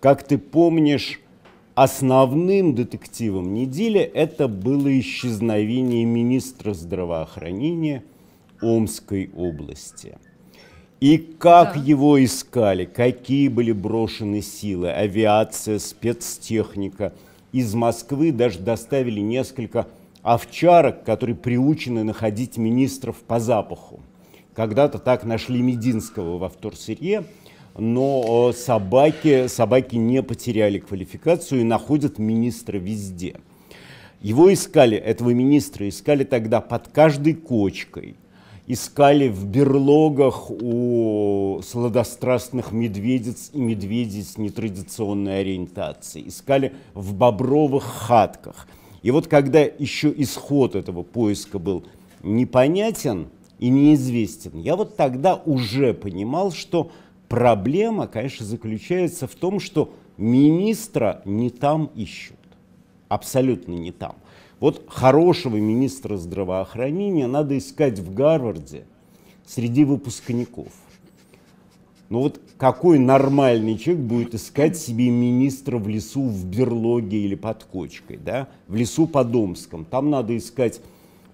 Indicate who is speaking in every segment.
Speaker 1: Как ты помнишь, основным детективом недели это было исчезновение министра здравоохранения Омской области. И как да. его искали, какие были брошены силы, авиация, спецтехника. Из Москвы даже доставили несколько овчарок, которые приучены находить министров по запаху. Когда-то так нашли Мединского во вторсырье, но э, собаки, собаки не потеряли квалификацию и находят министра везде. Его искали, этого министра искали тогда под каждой кочкой, искали в берлогах у сладострастных медведиц и медведиц нетрадиционной ориентации, искали в бобровых хатках. И вот когда еще исход этого поиска был непонятен и неизвестен, я вот тогда уже понимал, что Проблема, конечно, заключается в том, что министра не там ищут. Абсолютно не там. Вот хорошего министра здравоохранения надо искать в Гарварде среди выпускников. Но ну вот какой нормальный человек будет искать себе министра в лесу в берлоге или под кочкой, да? в лесу под Омском? Там надо искать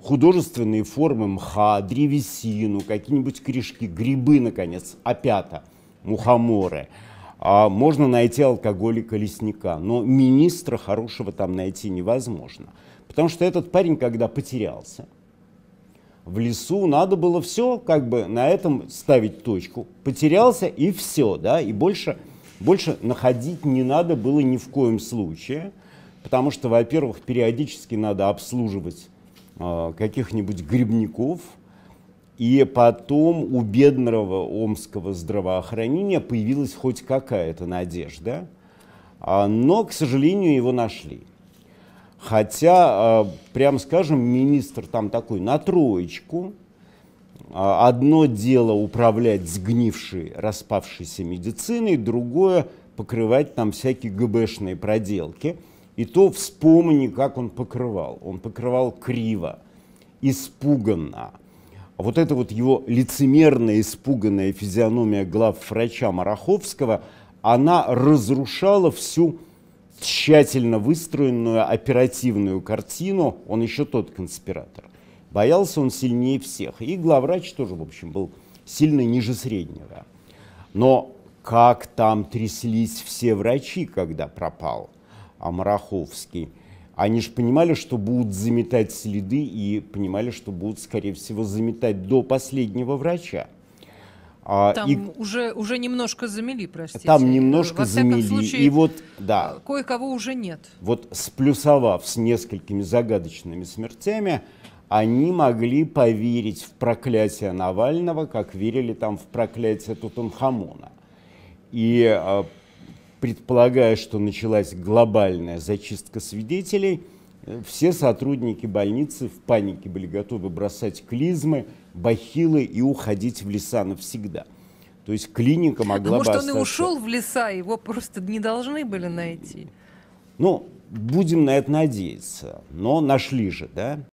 Speaker 1: художественные формы мха, древесину, какие-нибудь корешки, грибы, наконец, опята – мухоморы. А можно найти алкоголика-лесника, но министра хорошего там найти невозможно. Потому что этот парень, когда потерялся, в лесу надо было все, как бы на этом ставить точку. Потерялся и все, да, и больше, больше находить не надо было ни в коем случае, потому что, во-первых, периодически надо обслуживать э, каких-нибудь грибников, и потом у бедного омского здравоохранения появилась хоть какая-то надежда, а, но, к сожалению, его нашли. Хотя, а, прям скажем, министр там такой на троечку. А, одно дело управлять сгнившей, распавшейся медициной, другое покрывать там всякие ГБшные проделки. И то вспомни, как он покрывал. Он покрывал криво, испуганно – а вот эта вот его лицемерная, испуганная физиономия глав врача Мараховского, она разрушала всю тщательно выстроенную оперативную картину. Он еще тот конспиратор. Боялся он сильнее всех. И главврач тоже, в общем, был сильно ниже среднего. Но как там тряслись все врачи, когда пропал Амараховский – они же понимали, что будут заметать следы и понимали, что будут, скорее всего, заметать до последнего врача. А, там и... уже, уже немножко замели, простите. Там немножко Во замели. Случае, и вот, да. Кое-кого уже нет. Вот сплюсовав с несколькими загадочными смертями, они могли поверить в проклятие Навального, как верили там в проклятие Тутанхамона. И а, предполагая, что началась глобальная зачистка свидетелей, все сотрудники больницы в панике были готовы бросать клизмы, бахилы и уходить в леса навсегда. То есть клиника а могла а может, бы остаться... он и ушел в леса, его просто не должны были найти? Ну, будем на это надеяться. Но нашли же, да?